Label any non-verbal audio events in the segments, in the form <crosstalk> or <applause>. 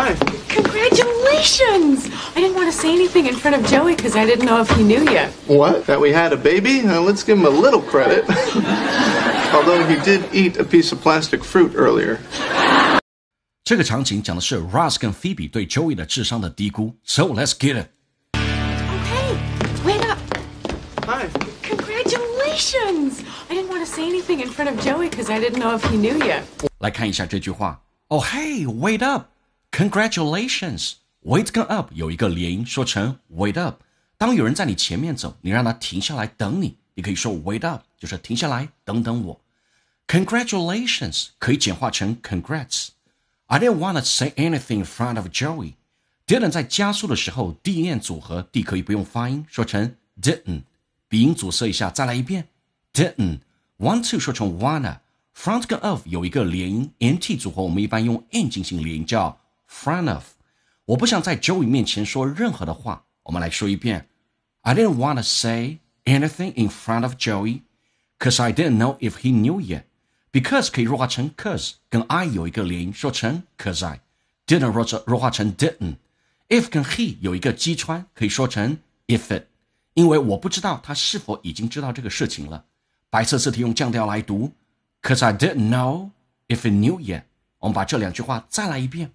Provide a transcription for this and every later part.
Hi. Congratulations! I didn't want to say anything in front of Joey because I didn't know if he knew yet. What? That we had a baby? Now let's give him a little credit. <laughs> Although he did eat a piece of plastic fruit earlier. 这个场景讲的是 Ross 跟 Phoebe 对 Joey 的智商的低估。So let's get it. Okay, wait up. Hi. Congratulations! I didn't want to say anything in front of Joey because I didn't know if he knew yet. 来看一下这句话。Oh hey, wait up. Congratulations, wait 跟 up 有一个连音，说成 wait up。当有人在你前面走，你让他停下来等你，你可以说 wait up，就是停下来等等我。Congratulations 可以简化成 congrats。I didn't wanna say anything in front of Joey。Didn't 在加速的时候 d 念组合，d 可以不用发音，说成 didn't。鼻音阻塞一下，再来一遍 didn't。Want to 说成 wanna。Front 跟 of 有一个连音，nt 组合我们一般用 n 进行连音，叫。front of。我不想在 Joey 面前说任何的话。我们来说一遍：I didn't want to say anything in front of Joey, cause I didn't know if he knew yet. Because 可以弱化成 cause，跟 I 有一个连音，说成 cause I。Didn't 弱成弱化成 didn't。If 跟 he 有一个击穿，可以说成 if it。因为我不知道他是否已经知道这个事情了。白色字体用降调来读，cause I didn't know if he knew yet。我们把这两句话再来一遍。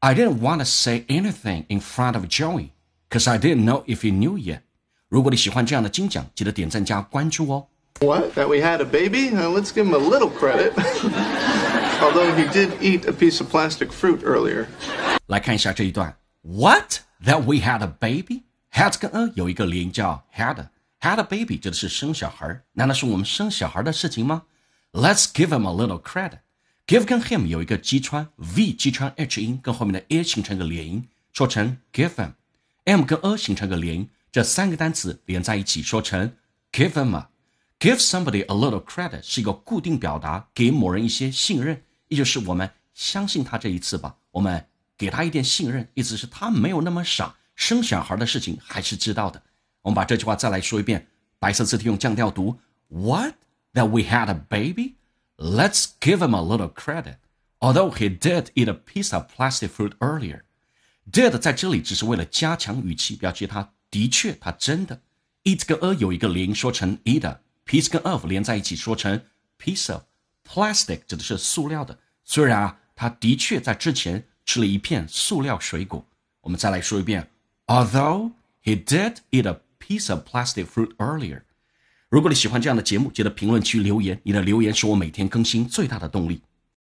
I didn't want to say anything in front of Joey because I didn't know if he knew yet. 如果你喜欢这样的精讲，记得点赞加关注哦。What? That we had a baby? Now let's give him a little credit. <laughs> Although he did eat a piece of plastic fruit earlier. 来看一下这一段。What? That we had a baby? Had 跟 a 有一个连叫 had。Had a baby 指的是生小孩，难道是我们生小孩的事情吗？Let's give him a little credit. Give 跟 him 有一个击穿 v 击穿 h 音，跟后面的 a 形成一个连音，说成 give him。m 跟 a 形成个连音，这三个单词连在一起说成 give him a。Give somebody a little credit 是一个固定表达，给某人一些信任，也就是我们相信他这一次吧，我们给他一点信任，意思是，他没有那么傻，生小孩的事情还是知道的。我们把这句话再来说一遍，白色字体用降调读：What that we had a baby？Let's give him a little credit, although he did eat a piece of plastic fruit earlier. Did 在这里只是为了加强语气，表示他的确，他真的跟 a 有一个零，说成 eat a piece 跟 of 连在一起，说成 piece of。Plastic 指的是塑料的，虽然啊，他的确在之前吃了一片塑料水果。我们再来说一遍，although he did eat a piece of plastic fruit earlier。如果你喜欢这样的节目，记得评论区留言。你的留言是我每天更新最大的动力。